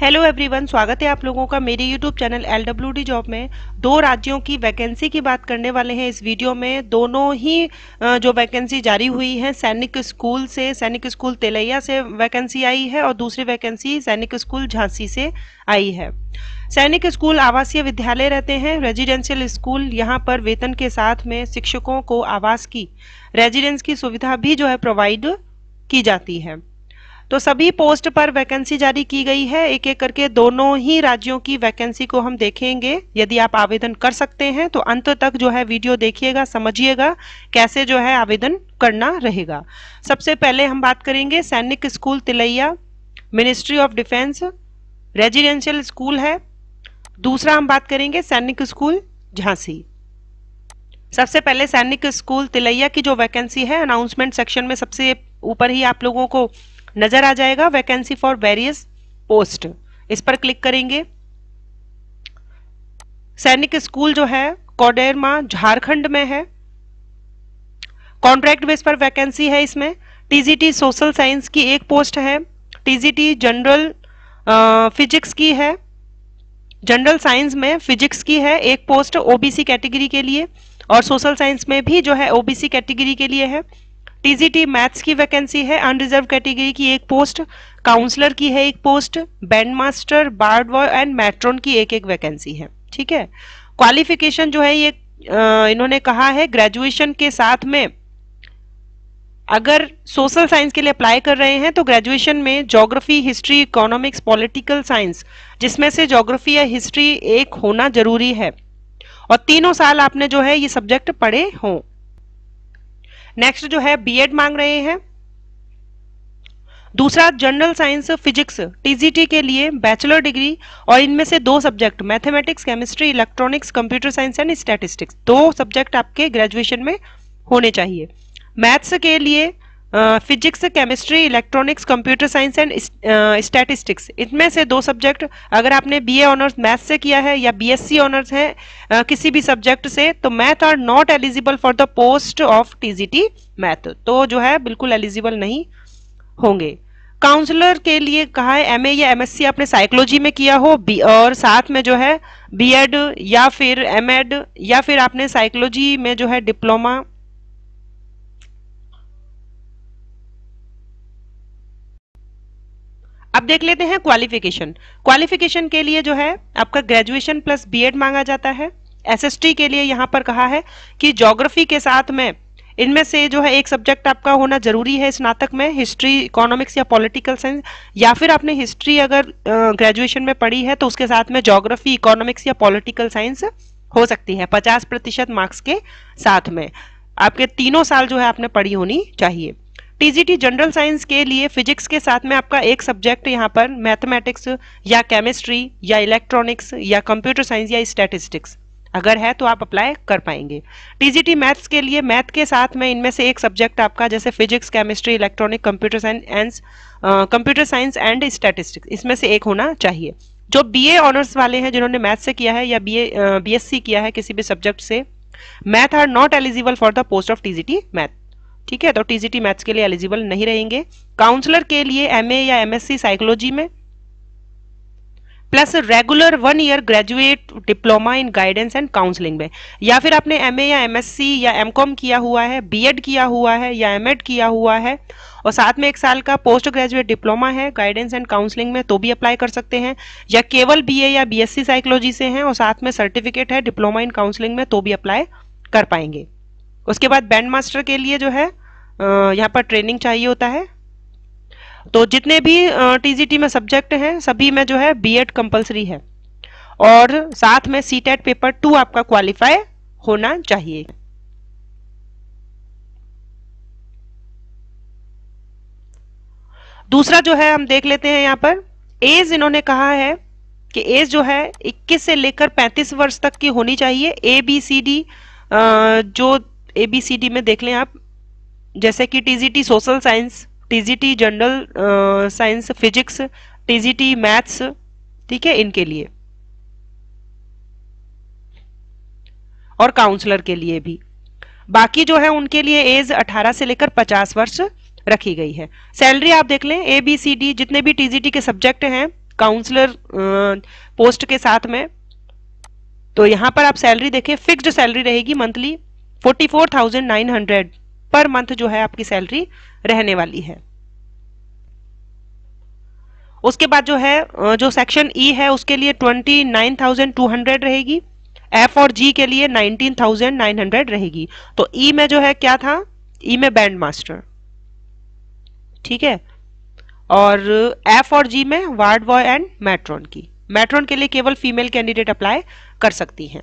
hello everyone स्वागत है आप लोगों का मेरे YouTube channel L W D job में दो राज्यों की वैकेंसी की बात करने वाले हैं इस वीडियो में दोनों ही जो वैकेंसी जारी हुई है सैनिक स्कूल से सैनिक स्कूल तेलैया से वैकेंसी आई है और दूसरी वैकेंसी सैनिक स्कूल झांसी से आई है सैनिक स्कूल आवासीय विद्यालय रहते हैं रेजिडेंशियल स्कूल यहाँ पर वेतन के साथ में शिक्षकों को आवास की रेजिडेंस की सुविधा भी जो है प्रोवाइड की जाती है तो सभी पोस्ट पर वैकेंसी जारी की गई है एक एक करके दोनों ही राज्यों की वैकेंसी को हम देखेंगे यदि आप आवेदन कर सकते हैं तो अंत तक जो है वीडियो देखिएगा समझिएगा कैसे जो है आवेदन करना रहेगा सबसे पहले हम बात करेंगे Sainik school Tilaiya ministry of defence residential school है दूसरा हम बात करेंगे सैनिक स्कूल झांसी सबसे पहले सैनिक स्कूल तिलैया की जो वैकेंसी है अनाउंसमेंट सेक्शन में सबसे ऊपर ही आप लोगों को नजर आ जाएगा वैकेंसी फॉर वेरियस पोस्ट इस पर क्लिक करेंगे सैनिक स्कूल जो है कोडेरमा झारखंड में है कॉन्ट्रैक्ट बेस पर वैकेंसी है इसमें टीजीटी सोशल साइंस की एक पोस्ट है टीजीटी जनरल फिजिक्स की है जनरल साइंस में फिजिक्स की है एक पोस्ट ओबीसी कैटेगरी के लिए और सोशल साइंस में भी जो है ओबीसी कैटेगरी के लिए है टीजीटी मैथ्स की वैकेंसी है अनरिजर्व कैटेगरी की एक पोस्ट काउंसलर की है एक post band master ward boy and matron की एक एक वैकेंसी है ठीक है क्वालिफिकेशन जो है ये इन्होंने कहा है ग्रेजुएशन के साथ में अगर सोशल साइंस के लिए अप्लाई कर रहे हैं तो ग्रेजुएशन में geography history economics political science जिसमें से ज्योग्राफी या हिस्ट्री एक होना जरूरी है और तीनों साल आपने जो है ये सब्जेक्ट पढ़े हों नेक्स्ट जो है बीएड मांग रहे हैं दूसरा जनरल साइंस फिजिक्स टीजीटी के लिए बैचलर डिग्री और इनमें से दो subject mathematics chemistry electronics computer science and statistics दो सब्जेक्ट आपके ग्रेजुएशन में होने चाहिए मैथ्स के लिए physics chemistry electronics computer science and statistics इनमें से दो सब्जेक्ट अगर आपने बीए ऑनर्स मैथ्स से किया है या बीएससी ऑनर्स है uh, किसी भी सब्जेक्ट से तो math are not eligible for the post of TGT math तो जो है बिल्कुल एलिजिबल नहीं होंगे काउंसलर के लिए कहा है एमए या एमएससी आपने साइकोलॉजी में किया हो बी और साथ में जो है बीएड या फिर एमएड या फिर आपने साइकोलॉजी में जो है डिप्लोमा अब देख लेते हैं क्वालिफिकेशन क्वालिफिकेशन के लिए जो है आपका ग्रेजुएशन प्लस बीएड मांगा जाता है एसएसटी के लिए यहाँ पर कहा है कि जोग्राफी के साथ में इनमें से जो है एक सब्जेक्ट आपका होना जरूरी है स्नातक में हिस्ट्री इकोनॉमिक्स या पॉलिटिकल साइंस या फिर आपने हिस्ट्री अगर ग्रेजुएशन में पढ़ी है तो उसके साथ में जोग्राफी इकोनॉमिक्स या पॉलिटिकल साइंस हो सकती है 50 प्रतिशत मार्क्स के साथ में आपके तीनों साल जो है आपने पढ़ी होनी चाहिए टीजीटी जनरल साइंस के लिए फिजिक्स के साथ में आपका एक सब्जेक्ट यहाँ पर मैथमेटिक्स या केमिस्ट्री या इलेक्ट्रॉनिक्स या कंप्यूटर साइंस या स्टेटिस्टिक्स अगर है तो आप अप्लाई कर पाएंगे टीजीटी मैथ्स के लिए मैथ के साथ में इनमें से एक सब्जेक्ट आपका जैसे physics chemistry electronic computer science and computer science and statistics इसमें से एक होना चाहिए जो बी ऑनर्स वाले हैं जिन्होंने मैथ से किया है या बी बीएससी किया है किसी भी सब्जेक्ट से math are not eligible for the post of TGT math ठीक है तो टीजीटी मैथ्स के लिए एलिजिबल नहीं रहेंगे काउंसलर के लिए एमए या एमएससी साइकोलॉजी में plus regular one year graduate diploma in guidance and counselling में या फिर आपने एमए या एमएससी या एमकॉम किया हुआ है बीएड किया हुआ है या एमएड किया हुआ है और साथ में एक साल का पोस्ट ग्रेजुएट डिप्लोमा है गाइडेंस एंड काउंसलिंग में तो भी अप्लाई कर सकते हैं या केवल बीए या बीएससी साइकोलॉजी से हैं और साथ में सर्टिफिकेट है डिप्लोमा इन काउंसलिंग में तो भी अप्लाई कर पाएंगे उसके बाद बैंड मास्टर के लिए जो है यहाँ पर ट्रेनिंग चाहिए होता है तो जितने भी टीजीटी में सब्जेक्ट हैं सभी में जो है बीएड कंपलसरी है और साथ में सी टेट पेपर टू आपका क्वालिफाई होना चाहिए दूसरा जो है हम देख लेते हैं यहाँ पर एज इन्होंने कहा है कि एज जो है 21 से लेकर 35 वर्ष तक की होनी चाहिए ए बी सी डी जो ए बी सी डी में देख लें आप जैसे कि T G T social science T G T general science physics T G T maths ठीक है इनके लिए और काउंसलर के लिए भी बाकी जो है उनके लिए एज 18 से लेकर 50 वर्ष रखी गई है सैलरी आप देख लें ए बी सी डी जितने भी टी जी टी के सब्जेक्ट हैं काउंसलर पोस्ट के साथ में तो यहां पर आप सैलरी देखें फिक्स्ड सैलरी रहेगी monthly forty four thousand nine hundred per month जो है आपकी सैलरी रहने वाली है उसके बाद जो है जो सेक्शन ई e है उसके लिए twenty nine thousand two hundred रहेगी एफ और जी के लिए नाइनटीन थाउजेंड नाइन हंड्रेड रहेगी तो ई e में जो है क्या था ई e में बैंड मास्टर ठीक है और एफ और जी में वार्ड बॉय एंड मैट्रॉन की मैट्रॉन के लिए केवल फीमेल कैंडिडेट अप्लाई कर सकती हैं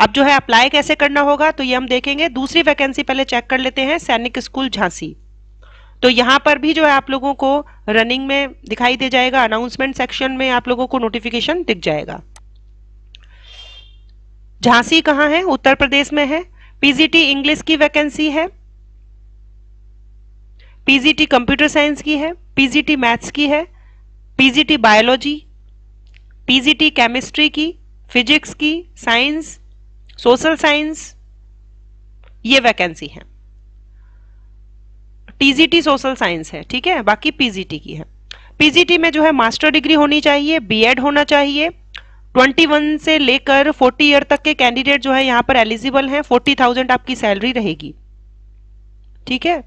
अब जो है अप्लाई कैसे करना होगा तो ये हम देखेंगे दूसरी वैकेंसी पहले चेक कर लेते हैं सैनिक स्कूल झांसी तो यहाँ पर भी जो है आप लोगों को रनिंग में दिखाई दे जाएगा अनाउंसमेंट सेक्शन में आप लोगों को नोटिफिकेशन दिख जाएगा झांसी कहाँ है उत्तर प्रदेश में है पीजीटी इंग्लिश की वैकेंसी है पीजीटी कंप्यूटर साइंस की है पीजीटी मैथ्स की है पीजीटी बायोलॉजी पीजीटी केमिस्ट्री की फिजिक्स की साइंस सोशल साइंस ये वैकेंसी है टीजीटी सोशल साइंस है ठीक है बाकी पीजीटी की है पीजीटी में जो है मास्टर डिग्री होनी चाहिए बीएड होना चाहिए 21 से लेकर 40 ईयर तक के कैंडिडेट जो है यहां पर एलिजिबल हैं 40,000 आपकी सैलरी रहेगी ठीक है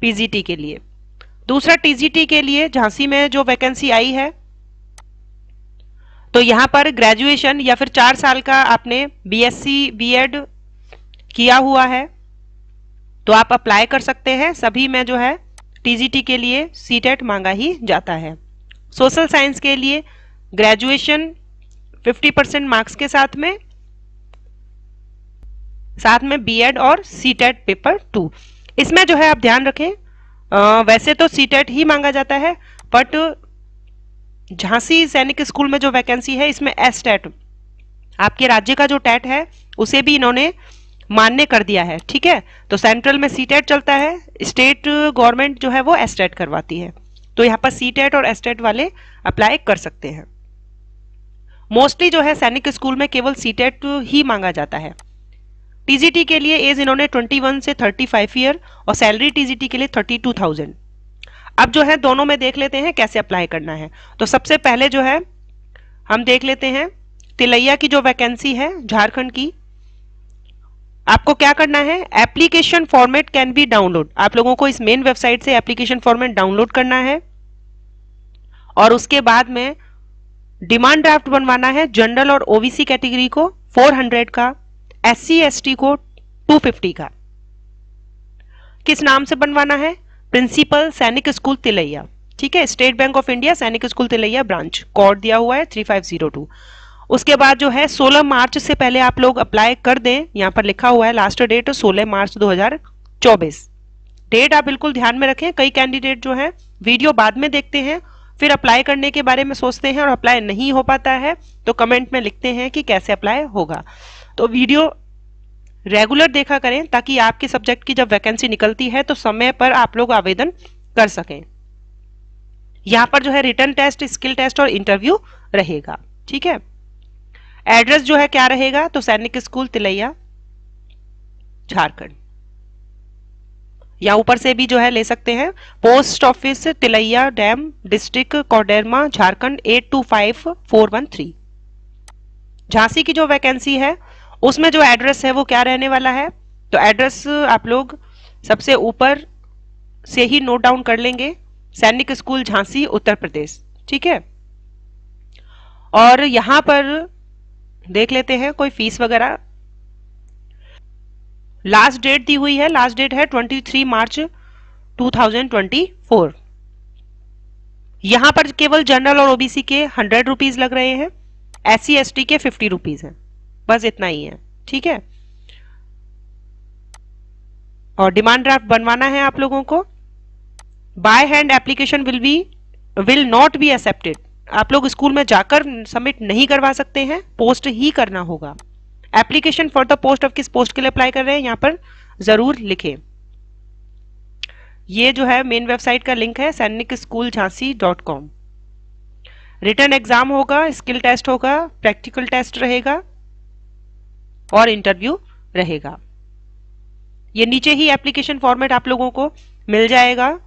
पीजीटी के लिए दूसरा टीजीटी के लिए झांसी में जो वैकेंसी आई है तो यहाँ पर ग्रेजुएशन या फिर चार साल का आपने बीएससी बीएड किया हुआ है तो आप अप्लाई कर सकते हैं सभी में जो है टीजीटी के लिए सीटेट e मांगा ही जाता है सोशल साइंस के लिए ग्रेजुएशन 50 परसेंट मार्क्स के साथ में साथ में बीएड और सीटेट पेपर टू इसमें जो है आप ध्यान रखें आ, वैसे तो सीटेट e ही मांगा जाता है बट झांसी सैनिक स्कूल में जो वैकेंसी है इसमें एस टेट आपके राज्य का जो टेट है उसे भी इन्होंने मान्य कर दिया है ठीक है तो सेंट्रल में सी टेट चलता है स्टेट गवर्नमेंट जो है वो एस टेट करवाती है तो यहाँ पर सी टेट और एस टेट वाले अप्लाई कर सकते हैं मोस्टली जो है सैनिक स्कूल में केवल सी टेट ही मांगा जाता है टीजीटी के लिए एज इन्होंने 21 से 35 ईयर और सैलरी टीजीटी के लिए 32,000 अब जो है दोनों में देख लेते हैं कैसे अप्लाई करना है तो सबसे पहले जो है हम देख लेते हैं तिलैया की जो वैकेंसी है झारखंड की आपको क्या करना है application format can be download आप लोगों को इस मेन वेबसाइट से एप्लीकेशन फॉर्मेट डाउनलोड करना है और उसके बाद में डिमांड ड्राफ्ट बनवाना है जनरल और ओबीसी कैटेगरी को 400 का एस सी को 250 का किस नाम से बनवाना है प्रिंसिपल सैनिक स्कूल तिलैया ठीक है State Bank of India Sainik school Tilaiya branch code दिया हुआ है थ्री फाइव जीरो टू उसके बाद जो है 16 मार्च से पहले आप लोग अप्लाई कर दें यहाँ पर लिखा हुआ है लास्ट डेट 16 मार्च 2024 डेट आप बिल्कुल ध्यान में रखें कई कैंडिडेट जो है वीडियो बाद में देखते हैं फिर अप्लाई करने के बारे में सोचते हैं और अप्लाई नहीं हो पाता है तो कमेंट में लिखते हैं कि कैसे अप्लाई होगा तो वीडियो रेगुलर देखा करें ताकि आपके सब्जेक्ट की जब वैकेंसी निकलती है तो समय पर आप लोग आवेदन कर सकें यहां पर जो है रिटर्न टेस्ट स्किल टेस्ट और इंटरव्यू रहेगा ठीक है एड्रेस जो है क्या रहेगा तो सैनिक स्कूल तिलैया झारखंड या ऊपर से भी जो है ले सकते हैं post office Tilaiya dam district Koderma Jharkhand eight two five four one three Jhansi की जो वैकेंसी है उसमें जो एड्रेस है वो क्या रहने वाला है तो एड्रेस आप लोग सबसे ऊपर से ही नोट डाउन कर लेंगे सैनिक स्कूल झांसी उत्तर प्रदेश ठीक है और यहां पर देख लेते हैं कोई फीस वगैरह लास्ट डेट दी हुई है लास्ट डेट है 23 मार्च 2024 यहां पर केवल जनरल और ओबीसी के हंड्रेड रुपीज लग रहे हैं एस सी के फिफ्टी रुपीज हैं बस इतना ही है ठीक है और डिमांड ड्राफ्ट बनवाना है आप लोगों को by hand application will be will not be accepted आप लोग स्कूल में जाकर सबमिट नहीं करवा सकते हैं पोस्ट ही करना होगा application for the post of किस पोस्ट के लिए अप्लाई कर रहे हैं यहां पर जरूर लिखें ये जो है मेन वेबसाइट का लिंक है Sainik school Jhansi dot com written exam होगा स्किल टेस्ट होगा प्रैक्टिकल टेस्ट रहेगा और इंटरव्यू रहेगा ये नीचे ही एप्लीकेशन फॉर्मेट आप लोगों को मिल जाएगा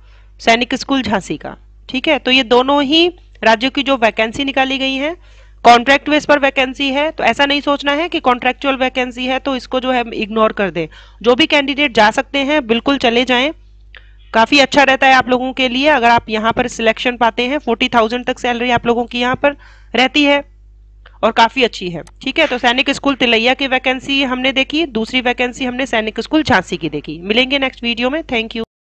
सैनिक स्कूल झांसी का ठीक है तो ये दोनों ही राज्यों की जो वैकेंसी निकाली गई है कॉन्ट्रैक्ट बेस पर वैकेंसी है तो ऐसा नहीं सोचना है कि कॉन्ट्रेक्चुअल वैकेंसी है तो इसको जो है इग्नोर कर दें जो भी कैंडिडेट जा सकते हैं बिल्कुल चले जाएं काफ़ी अच्छा रहता है आप लोगों के लिए अगर आप यहां पर सिलेक्शन पाते हैं फोर्टी थाउजेंड तक सैलरी आप लोगों की यहां पर रहती है और काफ़ी अच्छी है ठीक है तो सैनिक स्कूल तिलैया की वैकेंसी हमने देखी दूसरी वैकेंसी हमने सैनिक स्कूल झांसी की देखी मिलेंगे नेक्स्ट वीडियो में थैंक यू